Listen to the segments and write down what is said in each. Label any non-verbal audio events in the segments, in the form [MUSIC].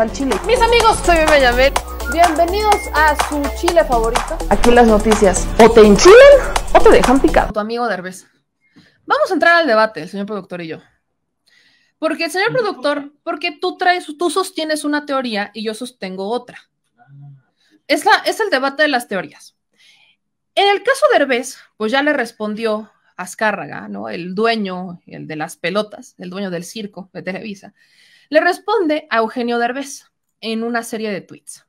al chile. Mis amigos, soy Benjamín. Bienvenidos a su chile favorito. Aquí las noticias. O te enchilan o te dejan picado. Tu amigo Derbez. Vamos a entrar al debate, el señor productor y yo. Porque, el señor productor, porque tú traes, tú sostienes una teoría y yo sostengo otra. Es, es el debate de las teorías. En el caso de Herbés, pues ya le respondió Azcárraga, ¿no? El dueño, el de las pelotas, el dueño del circo de Televisa, le responde a Eugenio Derbez en una serie de tweets.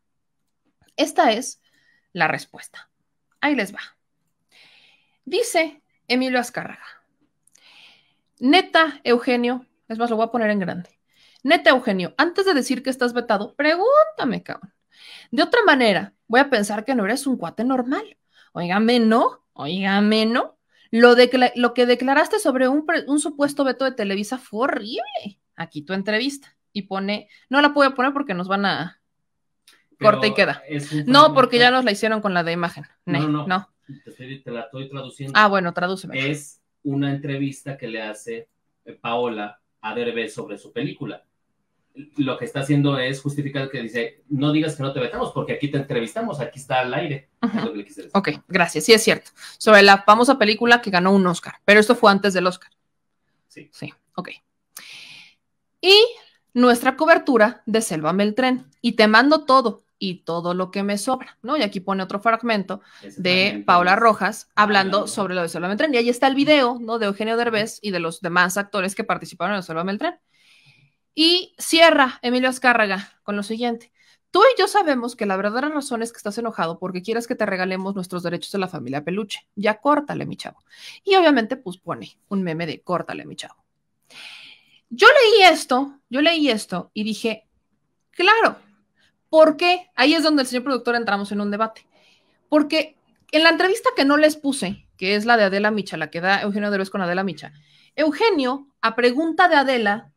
Esta es la respuesta. Ahí les va. Dice Emilio Azcárraga. Neta, Eugenio, es más, lo voy a poner en grande. Neta, Eugenio, antes de decir que estás vetado, pregúntame, cabrón. De otra manera, voy a pensar que no eres un cuate normal. Óigame, no, óigame, no. Lo, de, lo que declaraste sobre un, un supuesto veto de Televisa fue horrible aquí tu entrevista. Y pone, no la puedo poner porque nos van a corta y queda. No, porque ya nos la hicieron con la de imagen. No, no. no. Te, la estoy traduciendo. Ah, bueno, tradúceme. Es una entrevista que le hace eh, Paola a Derbez sobre su película. Lo que está haciendo es justificar que dice, no digas que no te vetamos porque aquí te entrevistamos, aquí está al aire. Ok, gracias. Sí, es cierto. Sobre la famosa película que ganó un Oscar, pero esto fue antes del Oscar. Sí. Sí, ok y nuestra cobertura de Selva Meltrén, Y te mando todo y todo lo que me sobra, ¿no? Y aquí pone otro fragmento de Paula Rojas hablando sobre lo de Selva Meltrén, Y ahí está el video, ¿no? De Eugenio Derbez y de los demás actores que participaron en Selva el tren. Y cierra Emilio Azcárraga con lo siguiente. Tú y yo sabemos que la verdadera razón es que estás enojado porque quieres que te regalemos nuestros derechos de la familia peluche. Ya córtale, mi chavo. Y obviamente, pues pone un meme de córtale, mi chavo. Yo leí esto, yo leí esto y dije, claro, porque ahí es donde el señor productor entramos en un debate. Porque en la entrevista que no les puse, que es la de Adela Micha, la que da Eugenio Derbez con Adela Micha, Eugenio, a pregunta de Adela,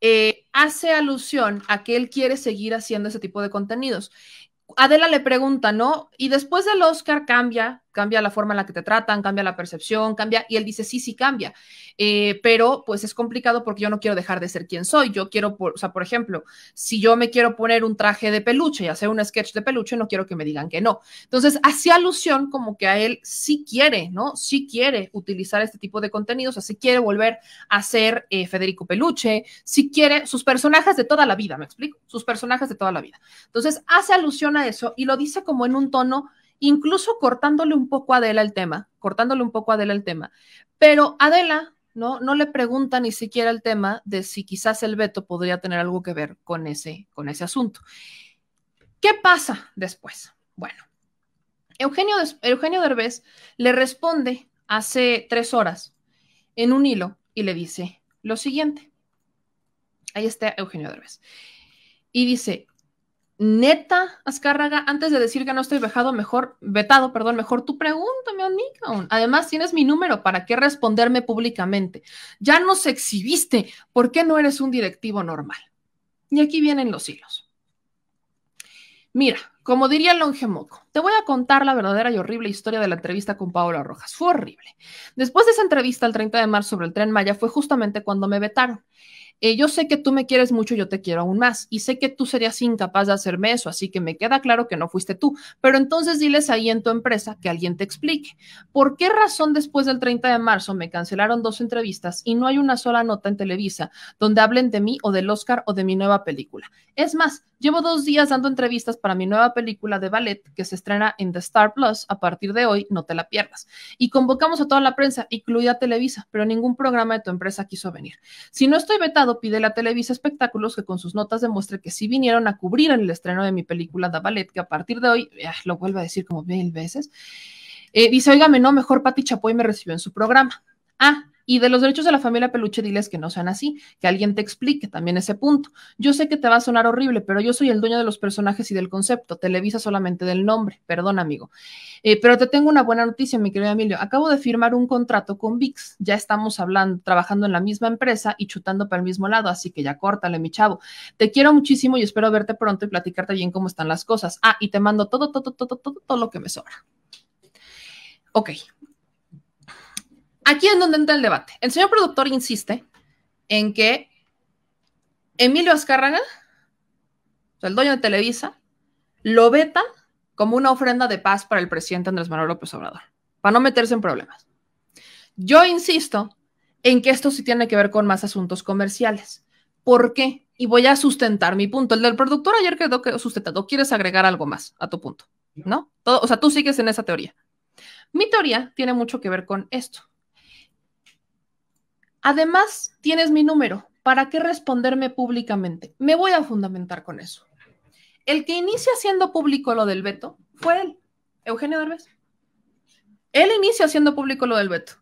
eh, hace alusión a que él quiere seguir haciendo ese tipo de contenidos. Adela le pregunta, ¿no? Y después del Oscar cambia cambia la forma en la que te tratan, cambia la percepción, cambia, y él dice, sí, sí cambia, eh, pero pues es complicado porque yo no quiero dejar de ser quien soy, yo quiero, por, o sea, por ejemplo, si yo me quiero poner un traje de peluche y hacer un sketch de peluche, no quiero que me digan que no. Entonces, hace alusión como que a él sí quiere, ¿no? Sí quiere utilizar este tipo de contenidos, o sea, sí quiere volver a ser eh, Federico Peluche, si quiere sus personajes de toda la vida, ¿me explico? Sus personajes de toda la vida. Entonces, hace alusión a eso y lo dice como en un tono incluso cortándole un poco a Adela el tema, cortándole un poco a Adela el tema. Pero Adela, ¿no? No le pregunta ni siquiera el tema de si quizás el veto podría tener algo que ver con ese, con ese asunto. ¿Qué pasa después? Bueno, Eugenio, Eugenio Derbez le responde hace tres horas en un hilo y le dice lo siguiente. Ahí está Eugenio Derbez. Y dice, neta, Azcárraga, antes de decir que no estoy vejado, mejor, vetado, perdón, mejor tú pregúntame a Además, tienes mi número, ¿para qué responderme públicamente? Ya nos exhibiste, ¿por qué no eres un directivo normal? Y aquí vienen los hilos. Mira, como diría Longemoco, te voy a contar la verdadera y horrible historia de la entrevista con Paola Rojas. Fue horrible. Después de esa entrevista el 30 de marzo sobre el tren Maya fue justamente cuando me vetaron. Eh, yo sé que tú me quieres mucho, yo te quiero aún más y sé que tú serías incapaz de hacerme eso, así que me queda claro que no fuiste tú, pero entonces diles ahí en tu empresa que alguien te explique por qué razón después del 30 de marzo me cancelaron dos entrevistas y no hay una sola nota en Televisa donde hablen de mí o del Oscar o de mi nueva película. Es más, Llevo dos días dando entrevistas para mi nueva película de ballet que se estrena en The Star Plus a partir de hoy, no te la pierdas. Y convocamos a toda la prensa, incluida Televisa, pero ningún programa de tu empresa quiso venir. Si no estoy vetado, pide la Televisa Espectáculos que con sus notas demuestre que sí vinieron a cubrir el estreno de mi película de ballet, que a partir de hoy, eh, lo vuelvo a decir como mil veces, eh, dice, óigame, no, mejor Pati Chapoy me recibió en su programa. Ah, y de los derechos de la familia peluche, diles que no sean así, que alguien te explique también ese punto. Yo sé que te va a sonar horrible, pero yo soy el dueño de los personajes y del concepto. Televisa solamente del nombre, perdón, amigo. Eh, pero te tengo una buena noticia, mi querido Emilio. Acabo de firmar un contrato con VIX. Ya estamos hablando, trabajando en la misma empresa y chutando para el mismo lado, así que ya córtale, mi chavo. Te quiero muchísimo y espero verte pronto y platicarte bien cómo están las cosas. Ah, y te mando todo, todo, todo, todo, todo, todo lo que me sobra. Ok, aquí es donde entra el debate. El señor productor insiste en que Emilio Azcárraga, el dueño de Televisa, lo veta como una ofrenda de paz para el presidente Andrés Manuel López Obrador, para no meterse en problemas. Yo insisto en que esto sí tiene que ver con más asuntos comerciales. ¿Por qué? Y voy a sustentar mi punto. El del productor ayer quedó sustentado. ¿Quieres agregar algo más a tu punto? ¿No? o sea, tú sigues en esa teoría. Mi teoría tiene mucho que ver con esto. Además, tienes mi número. ¿Para qué responderme públicamente? Me voy a fundamentar con eso. El que inicia haciendo público lo del veto fue él, Eugenio Derbez. Él inicia haciendo público lo del veto.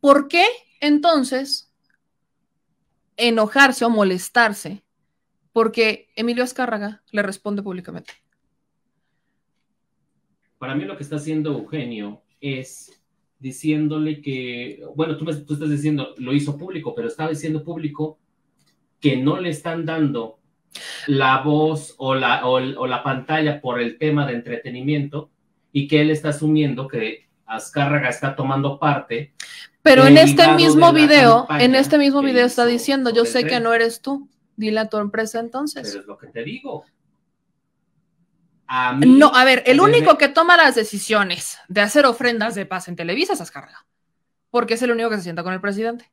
¿Por qué entonces enojarse o molestarse? Porque Emilio Escárraga le responde públicamente. Para mí lo que está haciendo Eugenio es diciéndole que, bueno, tú, me, estás diciendo, lo hizo público, pero estaba diciendo público que no le están dando la voz o la, o, o la pantalla por el tema de entretenimiento y que él está asumiendo que Azcárraga está tomando parte. Pero en este mismo video, en este mismo video está diciendo, yo sé que no eres tú, dile a tu empresa entonces. Pero es lo que te digo no, a ver, el único que toma las decisiones de hacer ofrendas de paz en Televisa es Azcárraga, porque es el único que se sienta con el presidente.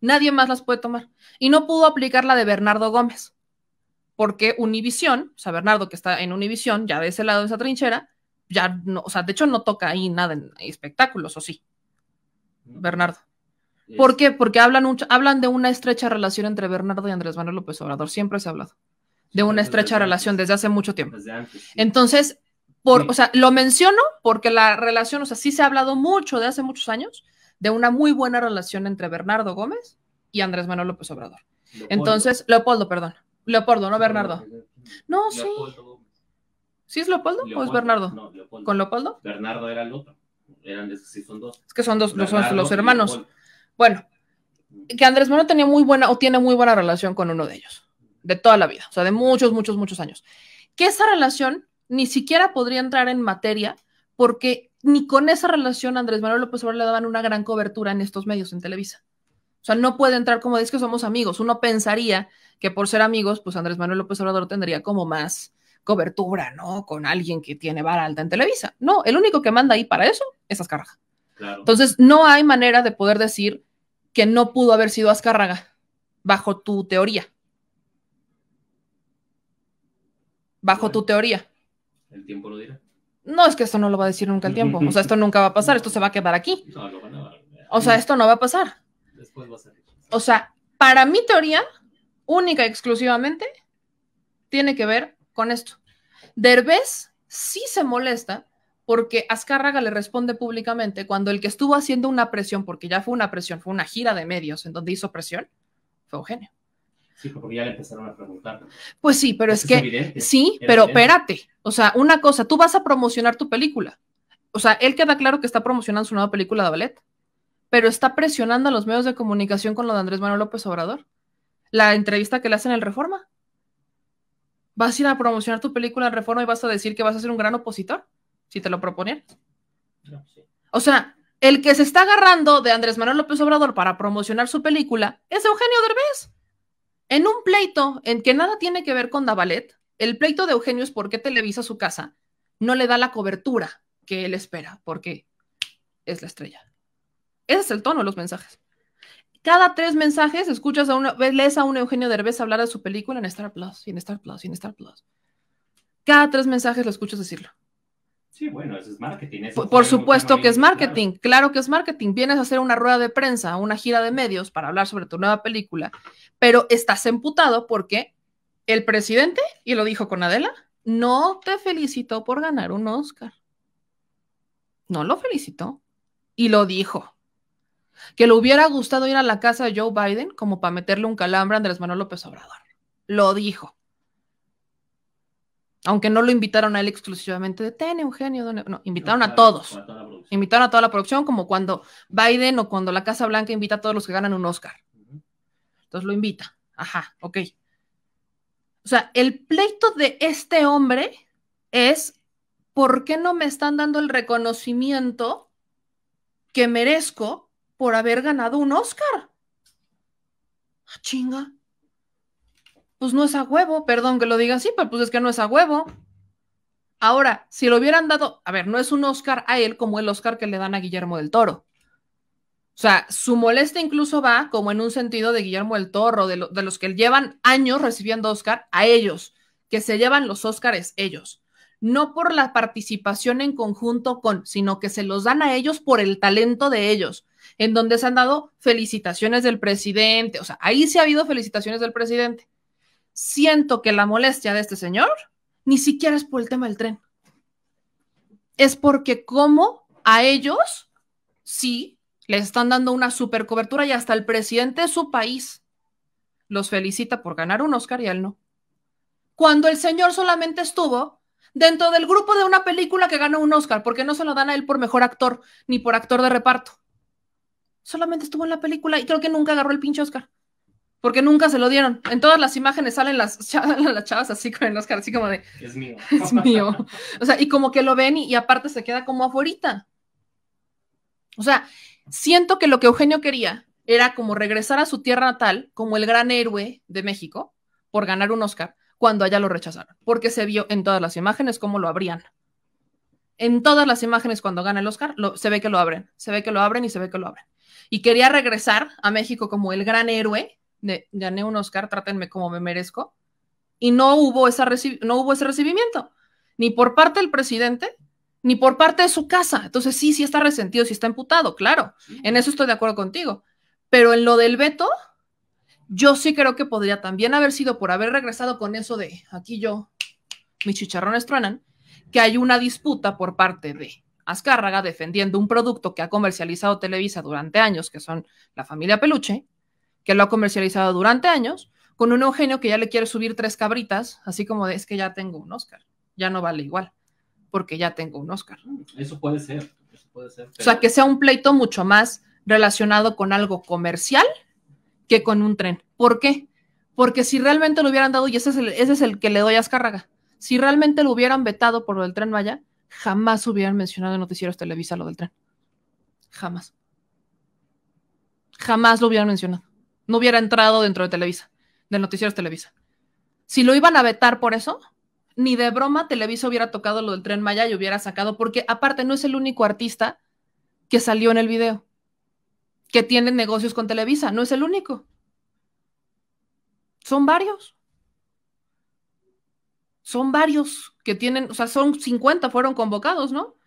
Nadie más las puede tomar. Y no pudo aplicar la de Bernardo Gómez, porque Univisión, o sea, Bernardo que está en Univisión, ya de ese lado de esa trinchera, ya no, o sea, de hecho no toca ahí nada en espectáculos, o sí. Bernardo. ¿Por qué? Porque hablan, hablan de una estrecha relación entre Bernardo y Andrés Manuel López Obrador. Siempre se ha hablado de una estrecha relación desde hace mucho tiempo. Entonces, por, o sea, lo menciono porque la relación, o sea, sí se ha hablado mucho de hace muchos años de una muy buena relación entre Bernardo Gómez y Andrés Manuel López Obrador. Entonces, Leopoldo, perdón. Leopoldo, no Bernardo. No, sí. ¿Sí es Leopoldo, o es Bernardo? No, Leopoldo. ¿Con Leopoldo? Bernardo era el otro. Eran, sí, son dos. Es que son dos, los hermanos. Bueno, que Andrés Manuel tenía muy buena o tiene muy buena relación con uno de ellos de toda la vida, o sea, de muchos, muchos, muchos años. Que esa relación ni siquiera podría entrar en materia porque ni con esa relación Andrés Manuel López Obrador le daban una gran cobertura en estos medios, en Televisa. O sea, no puede entrar como es que somos amigos. Uno pensaría que por ser amigos, pues Andrés Manuel López Obrador tendría como más cobertura, ¿no? Con alguien que tiene vara alta en Televisa. No, el único que manda ahí para eso es Azcárraga. Entonces, no hay manera de poder decir que no pudo haber sido Azcárraga bajo tu teoría. Bajo tu teoría. El tiempo lo dirá. No, es que esto no lo va a decir nunca el tiempo. O sea, esto nunca va a pasar, esto se va a quedar aquí. O sea, esto no va a pasar. Después va a salir. O sea, para mi teoría, única y exclusivamente, tiene que ver con esto. Derbez sí se molesta porque Azcárraga le responde públicamente cuando el que estuvo haciendo una presión, porque ya fue una presión, fue una gira de medios en donde hizo presión, fue Eugenio. Sí, porque ya le empezaron a preguntar. Pues sí, pero pues es, que, sí, pero espérate. O sea, una cosa, tú vas a promocionar tu película. O sea, él queda claro que está promocionando su nueva película de ballet, pero está presionando a los medios de comunicación con lo de Andrés Manuel López Obrador. La entrevista que le hacen en el Reforma. ¿Vas a ir a promocionar tu película en Reforma y vas a decir que vas a ser un gran opositor? Si te lo proponen, O sea, el que se está agarrando de Andrés Manuel López Obrador para promocionar su película es Eugenio Derbez. En un pleito en que nada tiene que ver con Davalet, el pleito de Eugenio es por qué Televisa su casa no le da la cobertura que él espera, porque es la estrella. Ese es el tono de los mensajes. Cada tres mensajes escuchas a una, lees a un Eugenio Derbez hablar de su película en Star Plus, y en Star Plus, y en Star Plus. Cada tres mensajes lo escuchas decirlo. Sí, bueno, eso es marketing. por, supuesto que es marketing, claro. claro. que es marketing. Vienes a hacer una rueda de prensa, una gira de medios para hablar sobre tu nueva película, pero estás emputado porque el presidente, y lo dijo con Adela, no te felicitó por ganar un Oscar. No lo felicitó y lo dijo. Que le hubiera gustado ir a la casa de Joe Biden como para meterle un calambre a Andrés Manuel López Obrador. Lo dijo. Aunque no lo invitaron a él exclusivamente de ten, Eugenio, no, invitaron a todos. invitaron a toda la producción, como cuando Biden o cuando la Casa Blanca invita a todos los que ganan un Oscar. Entonces lo invita. Ajá, ok. O sea, el pleito de este hombre es, ¿por qué no me están dando el reconocimiento que merezco por haber ganado un Oscar? ¡Ah, chinga pues no es a huevo, perdón que lo diga así, pero pues es que no es a huevo. Ahora, si lo hubieran dado, a ver, no es un Oscar a él como el Oscar que le dan a Guillermo del Toro. O sea, su molestia incluso va como en un sentido de Guillermo del Toro, de, de los que llevan años recibiendo Oscar, a ellos, que se llevan los Oscars ellos. No por la participación en conjunto con, sino que se los dan a ellos por el talento de ellos, en donde se han dado felicitaciones del presidente. O sea, ahí sí ha habido felicitaciones del presidente siento que la molestia de este señor ni siquiera es por el tema del tren. Es porque como a ellos sí les están dando una super cobertura y hasta el presidente de su país los felicita por ganar un Oscar y él no. Cuando el señor solamente estuvo dentro del grupo de una película que ganó un Oscar, porque no se lo dan a él por mejor actor ni por actor de reparto. Solamente estuvo en la película y creo que nunca agarró el pinche Oscar porque nunca se lo dieron. En todas las imágenes salen las [LAUGHS] chavas, así con el Oscar, así como de... Es mío. [LAUGHS] Es mío. O sea, y como que lo ven y, aparte se queda como afuera. O sea, siento que lo que Eugenio quería era como regresar a su tierra natal como el gran héroe de México por ganar un Oscar cuando allá lo rechazaron, porque se vio en todas las imágenes cómo lo abrían. En todas las imágenes cuando gana el Oscar, se ve que lo abren, se ve que lo abren y se ve que lo abren. Y quería regresar a México como el gran héroe de gané un Oscar, trátenme como me merezco. Y no hubo, esa no hubo ese recibimiento, ni por parte del presidente, ni por parte de su casa. Entonces sí, sí está resentido, sí está emputado, claro. En eso estoy de acuerdo contigo. Pero en lo del veto, yo sí creo que podría también haber sido por haber regresado con eso de aquí yo, mis chicharrones truenan, que hay una disputa por parte de Azcárraga defendiendo un producto que ha comercializado Televisa durante años, que son la familia Peluche, que lo ha comercializado durante años, con un Eugenio que ya le quiere subir tres cabritas, así como es que ya tengo un Oscar, ya no vale igual, porque ya tengo un Oscar. Eso puede ser, O sea, que sea un pleito mucho más relacionado con algo comercial que con un tren. ¿Por qué? Porque si realmente lo hubieran dado, y ese es el, ese es el que le doy a Azcárraga, si realmente lo hubieran vetado por lo del tren vaya jamás hubieran mencionado en noticieros Televisa lo del tren. Jamás. Jamás lo hubieran mencionado no hubiera entrado dentro de Televisa, de Noticieros Televisa. Si lo iban a vetar por eso, ni de broma Televisa hubiera tocado lo del tren Maya y hubiera sacado, porque aparte no es el único artista que salió en el video, que tiene negocios con Televisa, no es el único. Son varios. Son varios que tienen, o sea, son 50 fueron convocados, ¿no?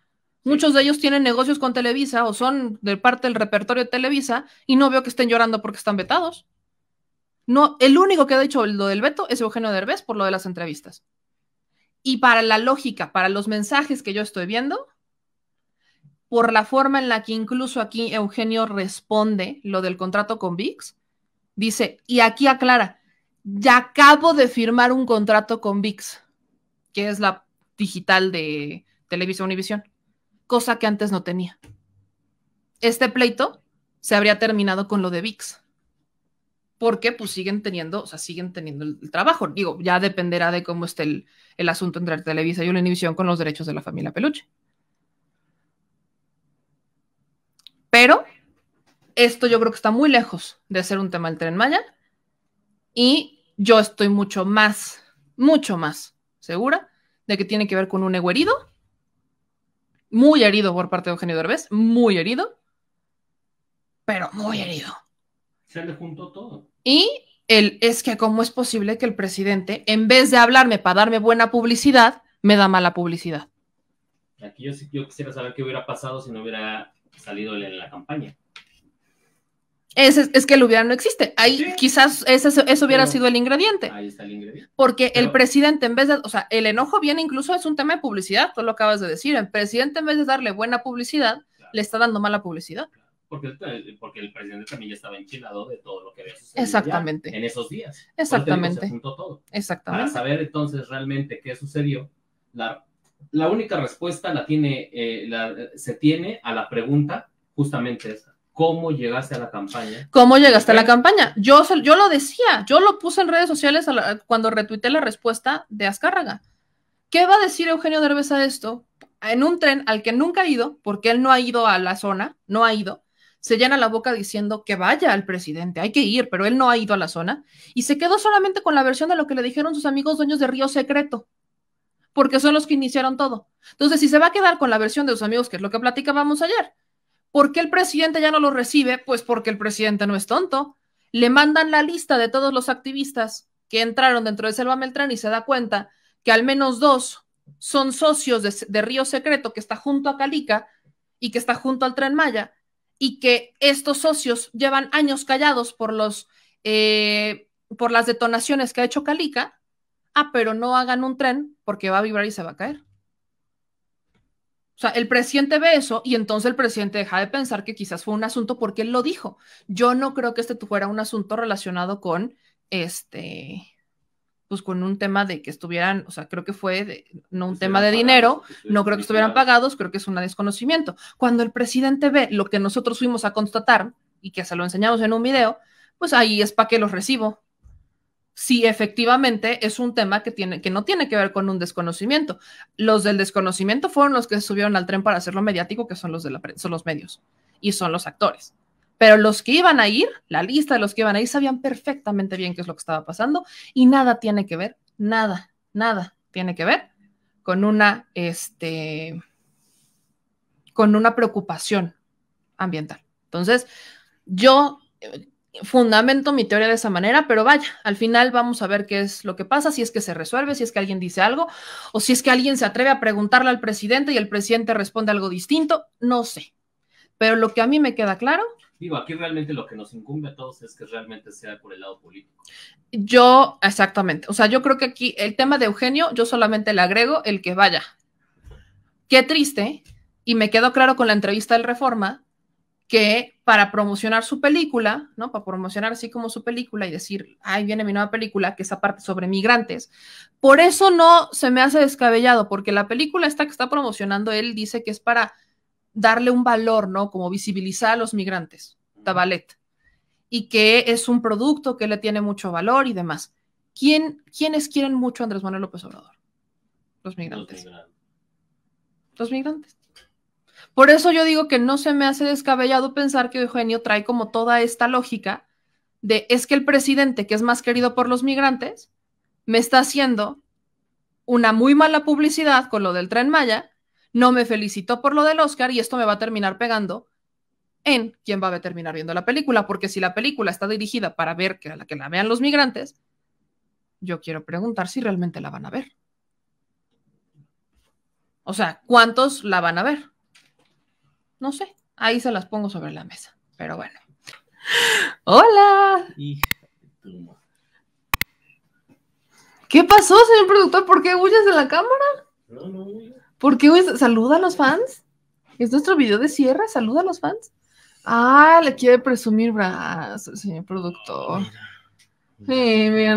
Muchos de ellos tienen negocios con Televisa o son de parte del repertorio de Televisa y no veo que estén llorando porque están vetados. No, el único que ha dicho lo del veto es Eugenio Derbez por lo de las entrevistas. Y para la lógica, para los mensajes que yo estoy viendo, por la forma en la que incluso aquí Eugenio responde lo del contrato con VIX, dice, y aquí aclara, ya acabo de firmar un contrato con VIX, que es la digital de Televisa Univisión cosa que antes no tenía. Este pleito se habría terminado con lo de VIX, porque pues siguen teniendo, o sea, siguen teniendo el, trabajo. Digo, ya dependerá de cómo esté el, asunto entre Televisa y Univisión con los derechos de la familia Peluche. Pero esto yo creo que está muy lejos de ser un tema del tren Maya y yo estoy mucho más, mucho más segura de que tiene que ver con un ego herido muy herido por parte de Eugenio Derbez, muy herido, pero muy herido. Se le juntó todo. Y el es que cómo es posible que el presidente, en vez de hablarme para darme buena publicidad, me da mala publicidad. Aquí yo, yo quisiera saber qué hubiera pasado si no hubiera salido en la campaña. Es, que el hubiera no existe. Ahí quizás eso hubiera sido el ingrediente. Ahí está el ingrediente. Porque el presidente, en vez de, o sea, el enojo viene incluso, es un tema de publicidad, tú lo acabas de decir. El presidente, en vez de darle buena publicidad, le está dando mala publicidad. Porque, el presidente también ya estaba enchilado de todo lo que había sucedido Exactamente. en esos días. Exactamente. Exactamente. Para saber entonces realmente qué sucedió, la, la única respuesta la tiene, eh, se tiene a la pregunta justamente esa ¿Cómo llegaste a la campaña? ¿Cómo llegaste a la campaña? Yo, yo lo decía, yo lo puse en redes sociales cuando retuité la respuesta de Azcárraga. ¿Qué va a decir Eugenio Derbez a esto? En un tren al que nunca ha ido, porque él no ha ido a la zona, no ha ido, se llena la boca diciendo que vaya al presidente, hay que ir, pero él no ha ido a la zona y se quedó solamente con la versión de lo que le dijeron sus amigos dueños de Río Secreto, porque son los que iniciaron todo. Entonces, si se va a quedar con la versión de sus amigos, que es lo que platicábamos ayer, ¿Por qué el presidente ya no los recibe? Pues porque el presidente no es tonto. Le mandan la lista de todos los activistas que entraron dentro de Selva Meltrán y se da cuenta que al menos dos son socios de, Río Secreto, que está junto a Calica y que está junto al Tren Maya, y que estos socios llevan años callados por los eh, por las detonaciones que ha hecho Calica. Ah, pero no hagan un tren porque va a vibrar y se va a caer. O sea, el presidente ve eso y entonces el presidente deja de pensar que quizás fue un asunto porque él lo dijo. Yo no creo que este fuera un asunto relacionado con este, pues con un tema de que estuvieran, o sea, creo que fue no un tema de dinero, no creo que estuvieran pagados, creo que es un desconocimiento. Cuando el presidente ve lo que nosotros fuimos a constatar y que se lo enseñamos en un video, pues ahí es para que los recibo si efectivamente es un tema que, tiene, que no tiene que ver con un desconocimiento. Los del desconocimiento fueron los que subieron al tren para hacerlo mediático, que son los, de la son los medios y son los actores. Pero los que iban a ir, la lista de los que iban a ir, sabían perfectamente bien qué es lo que estaba pasando y nada tiene que ver, nada, nada tiene que ver con una, este, con una preocupación ambiental. Entonces, yo eh, fundamento mi teoría de esa manera, pero vaya, al final vamos a ver qué es lo que pasa, si es que se resuelve, si es que alguien dice algo, o si es que alguien se atreve a preguntarle al presidente y el presidente responde algo distinto, no sé. Pero lo que a mí me queda claro... Digo, aquí realmente lo que nos incumbe a todos es que realmente sea por el lado político. Yo, exactamente. O sea, yo creo que aquí el tema de Eugenio, yo solamente le agrego el que vaya. Qué triste, y me quedó claro con la entrevista del Reforma, que para promocionar su película, ¿no? Para promocionar así como su película y decir, ahí viene mi nueva película, que es aparte sobre migrantes. Por eso no se me hace descabellado, porque la película esta que está promocionando él dice que es para darle un valor, ¿no? Como visibilizar a los migrantes, Tabalet, y que es un producto que le tiene mucho valor y demás. ¿Quién, ¿Quiénes quieren mucho a Andrés Manuel López Obrador? Los migrantes. Los migrantes. Por eso yo digo que no se me hace descabellado pensar que Eugenio trae como toda esta lógica de es que el presidente, que es más querido por los migrantes, me está haciendo una muy mala publicidad con lo del tren Maya, no me felicitó por lo del Oscar y esto me va a terminar pegando en quién va a terminar viendo la película, porque si la película está dirigida para ver que la, que la vean los migrantes, yo quiero preguntar si realmente la van a ver. O sea, ¿cuántos la van a ver? No sé, ahí se las pongo sobre la mesa, pero bueno. Hola. ¿Qué pasó, señor productor? ¿Por qué huyes de la cámara? No, no, ¿Por qué huyes? ¿Saluda a los fans? ¿Es nuestro video de cierre? ¿Saluda a los fans? Ah, le quiere presumir brazos, señor productor. Sí, mira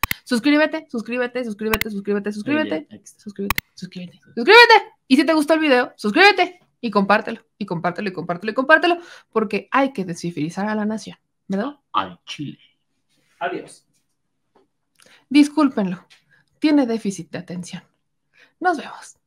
Suscríbete, suscríbete, suscríbete, suscríbete, suscríbete, suscríbete, suscríbete, suscríbete. Y si te gustó el video, suscríbete y compártelo, y compártelo, y compártelo, y compártelo, porque hay que descivilizar a la nación, ¿verdad? Al Chile. Adiós. Discúlpenlo, tiene déficit de atención. Nos vemos.